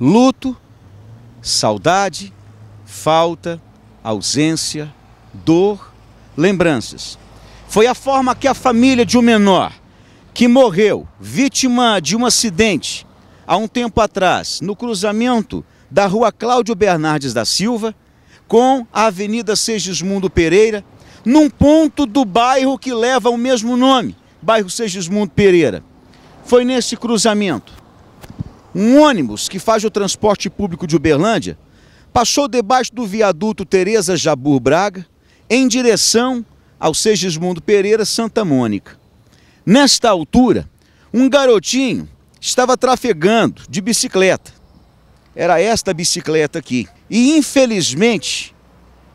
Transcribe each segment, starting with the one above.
Luto, saudade, falta, ausência, dor, lembranças. Foi a forma que a família de um menor que morreu vítima de um acidente há um tempo atrás, no cruzamento da rua Cláudio Bernardes da Silva com a Avenida Segismundo Pereira, num ponto do bairro que leva o mesmo nome, bairro Segismundo Pereira. Foi nesse cruzamento um ônibus que faz o transporte público de Uberlândia passou debaixo do viaduto Tereza Jabur Braga em direção ao Segismundo Pereira Santa Mônica. Nesta altura, um garotinho estava trafegando de bicicleta. Era esta bicicleta aqui. E infelizmente,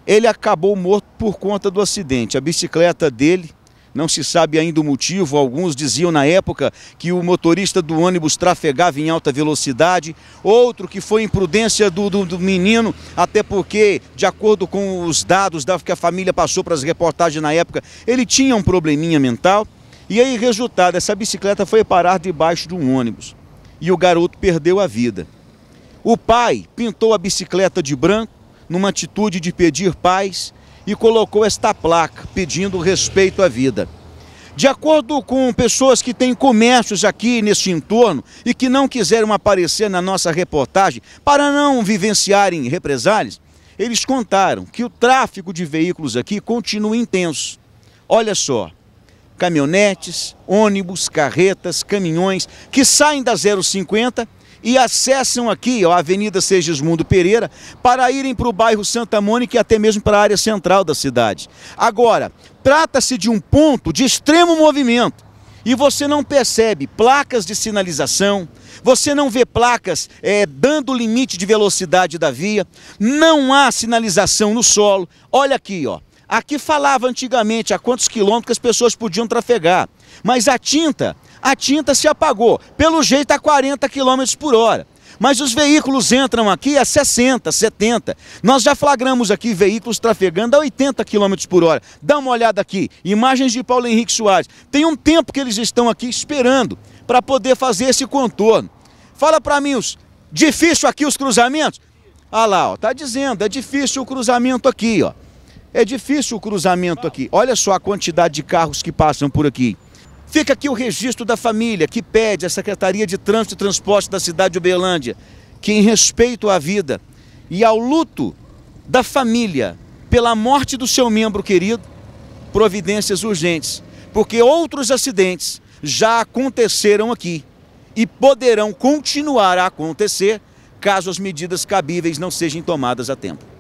ele acabou morto por conta do acidente. A bicicleta dele não se sabe ainda o motivo, alguns diziam na época que o motorista do ônibus trafegava em alta velocidade, outro que foi imprudência do, do, do menino, até porque, de acordo com os dados da, que a família passou para as reportagens na época, ele tinha um probleminha mental. E aí, resultado, essa bicicleta foi parar debaixo de um ônibus e o garoto perdeu a vida. O pai pintou a bicicleta de branco numa atitude de pedir paz e colocou esta placa pedindo respeito à vida. De acordo com pessoas que têm comércios aqui neste entorno e que não quiseram aparecer na nossa reportagem para não vivenciarem represálias, eles contaram que o tráfego de veículos aqui continua intenso. Olha só, caminhonetes, ônibus, carretas, caminhões que saem da 050 e acessam aqui ó, a Avenida Segismundo Pereira para irem para o bairro Santa Mônica e até mesmo para a área central da cidade. Agora, trata-se de um ponto de extremo movimento e você não percebe placas de sinalização, você não vê placas é, dando o limite de velocidade da via, não há sinalização no solo. Olha aqui, ó. Aqui falava antigamente a quantos quilômetros as pessoas podiam trafegar, mas a tinta, a tinta se apagou, pelo jeito a 40 quilômetros por hora. Mas os veículos entram aqui a 60, 70. Nós já flagramos aqui veículos trafegando a 80 km por hora. Dá uma olhada aqui, imagens de Paulo Henrique Soares. Tem um tempo que eles estão aqui esperando para poder fazer esse contorno. Fala para mim, os difícil aqui os cruzamentos? Ah lá, ó, tá dizendo, é difícil o cruzamento aqui, ó. É difícil o cruzamento aqui. Olha só a quantidade de carros que passam por aqui. Fica aqui o registro da família que pede à Secretaria de Trânsito e Transporte da cidade de Uberlândia que, em respeito à vida e ao luto da família pela morte do seu membro querido, providências urgentes, porque outros acidentes já aconteceram aqui e poderão continuar a acontecer caso as medidas cabíveis não sejam tomadas a tempo.